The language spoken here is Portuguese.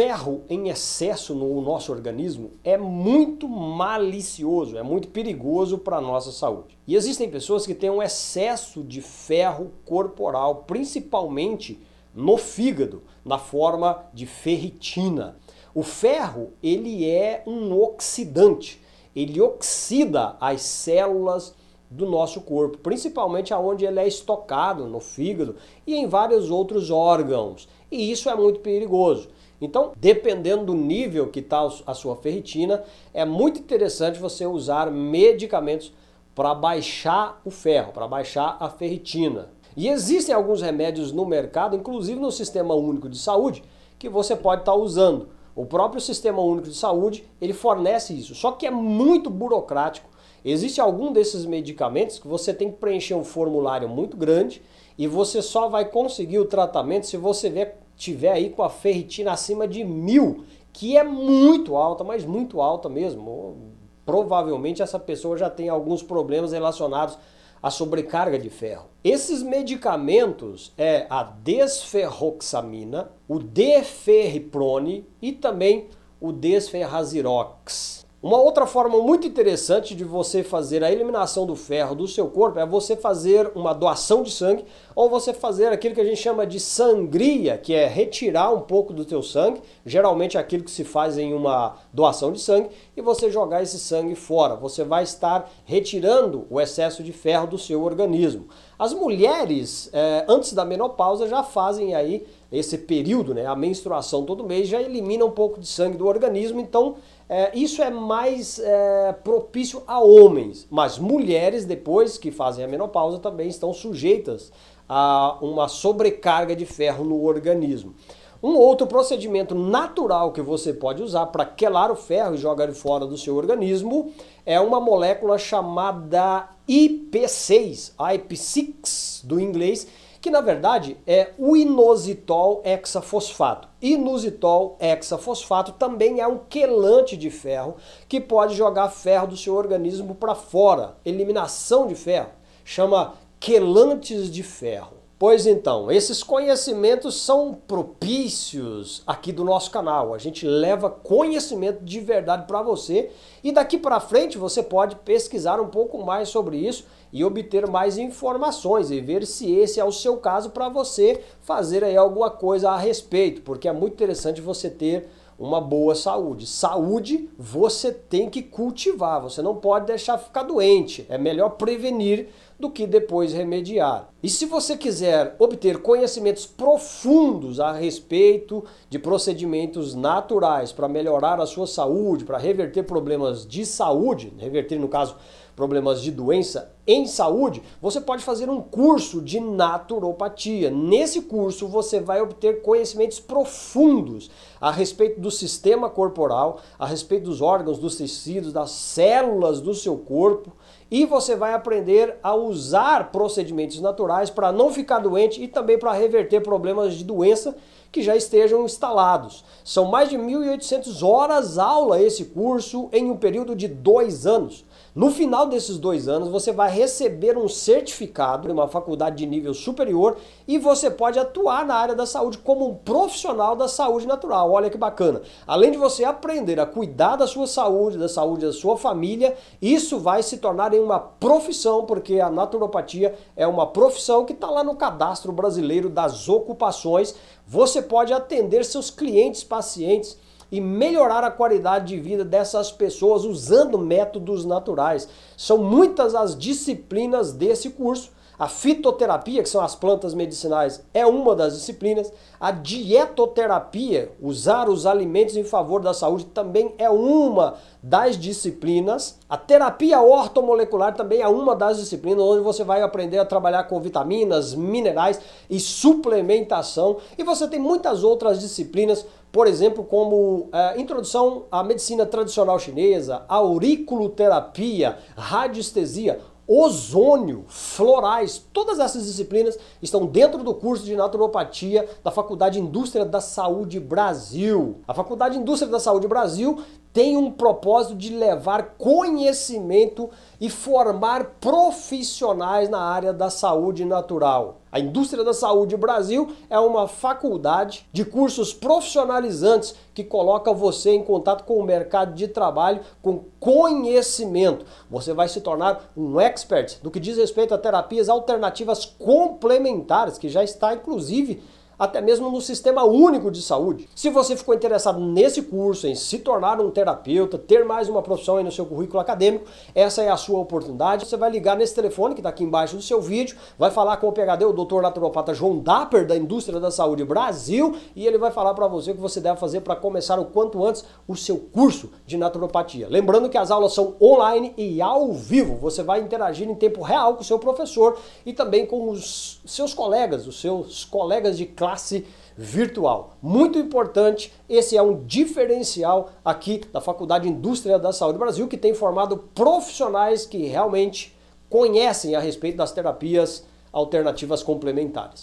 Ferro em excesso no nosso organismo é muito malicioso, é muito perigoso para a nossa saúde. E existem pessoas que têm um excesso de ferro corporal, principalmente no fígado, na forma de ferritina. O ferro, ele é um oxidante. Ele oxida as células do nosso corpo, principalmente aonde ele é estocado, no fígado e em vários outros órgãos. E isso é muito perigoso. Então, dependendo do nível que está a sua ferritina, é muito interessante você usar medicamentos para baixar o ferro, para baixar a ferritina. E existem alguns remédios no mercado, inclusive no Sistema Único de Saúde, que você pode estar tá usando. O próprio Sistema Único de Saúde, ele fornece isso, só que é muito burocrático Existe algum desses medicamentos que você tem que preencher um formulário muito grande e você só vai conseguir o tratamento se você tiver aí com a ferritina acima de mil, que é muito alta, mas muito alta mesmo. Provavelmente essa pessoa já tem alguns problemas relacionados à sobrecarga de ferro. Esses medicamentos é a desferroxamina, o deferiprone e também o desferrazirox. Uma outra forma muito interessante de você fazer a eliminação do ferro do seu corpo é você fazer uma doação de sangue ou você fazer aquilo que a gente chama de sangria, que é retirar um pouco do teu sangue, geralmente é aquilo que se faz em uma doação de sangue, e você jogar esse sangue fora. Você vai estar retirando o excesso de ferro do seu organismo. As mulheres, eh, antes da menopausa, já fazem aí esse período, né, a menstruação todo mês, já elimina um pouco de sangue do organismo, então é, isso é mais é, propício a homens, mas mulheres, depois que fazem a menopausa, também estão sujeitas a uma sobrecarga de ferro no organismo. Um outro procedimento natural que você pode usar para quelar o ferro e jogar ele fora do seu organismo é uma molécula chamada IP6, IP6 do inglês, que na verdade é o inositol hexafosfato. Inositol hexafosfato também é um quelante de ferro que pode jogar ferro do seu organismo para fora, eliminação de ferro. Chama quelantes de ferro. Pois então, esses conhecimentos são propícios aqui do nosso canal. A gente leva conhecimento de verdade para você e daqui para frente você pode pesquisar um pouco mais sobre isso e obter mais informações e ver se esse é o seu caso para você fazer aí alguma coisa a respeito, porque é muito interessante você ter uma boa saúde. Saúde você tem que cultivar, você não pode deixar ficar doente. É melhor prevenir do que depois remediar. E se você quiser obter conhecimentos profundos a respeito de procedimentos naturais para melhorar a sua saúde, para reverter problemas de saúde, reverter no caso problemas de doença em saúde, você pode fazer um curso de naturopatia. Nesse curso você vai obter conhecimentos profundos a respeito do sistema corporal, a respeito dos órgãos, dos tecidos, das células do seu corpo e você vai aprender a usar procedimentos naturais para não ficar doente e também para reverter problemas de doença que já estejam instalados. São mais de 1.800 horas aula esse curso em um período de dois anos. No final desses dois anos você vai receber um certificado de uma faculdade de nível superior e você pode atuar na área da saúde como um profissional da saúde natural. Olha que bacana. Além de você aprender a cuidar da sua saúde, da saúde da sua família, isso vai se tornar em uma profissão, porque a naturopatia é uma profissão que está lá no cadastro brasileiro das ocupações. Você pode atender seus clientes, pacientes e melhorar a qualidade de vida dessas pessoas usando métodos naturais. São muitas as disciplinas desse curso a fitoterapia, que são as plantas medicinais, é uma das disciplinas. A dietoterapia, usar os alimentos em favor da saúde, também é uma das disciplinas. A terapia ortomolecular também é uma das disciplinas, onde você vai aprender a trabalhar com vitaminas, minerais e suplementação. E você tem muitas outras disciplinas por exemplo, como é, introdução à medicina tradicional chinesa, auriculoterapia, radiestesia, ozônio, florais, todas essas disciplinas estão dentro do curso de naturopatia da Faculdade Indústria da Saúde Brasil. A Faculdade Indústria da Saúde Brasil tem um propósito de levar conhecimento e formar profissionais na área da saúde natural. A indústria da saúde Brasil é uma faculdade de cursos profissionalizantes que coloca você em contato com o mercado de trabalho com conhecimento. Você vai se tornar um expert no que diz respeito a terapias alternativas complementares, que já está inclusive até mesmo no sistema único de saúde. Se você ficou interessado nesse curso, em se tornar um terapeuta, ter mais uma profissão aí no seu currículo acadêmico, essa é a sua oportunidade. Você vai ligar nesse telefone que está aqui embaixo do seu vídeo, vai falar com o PHD, o doutor naturopata João Dapper, da Indústria da Saúde Brasil, e ele vai falar para você o que você deve fazer para começar o quanto antes o seu curso de naturopatia. Lembrando que as aulas são online e ao vivo, você vai interagir em tempo real com o seu professor e também com os seus colegas, os seus colegas de classe classe virtual. Muito importante, esse é um diferencial aqui da Faculdade de Indústria da Saúde Brasil, que tem formado profissionais que realmente conhecem a respeito das terapias alternativas complementares.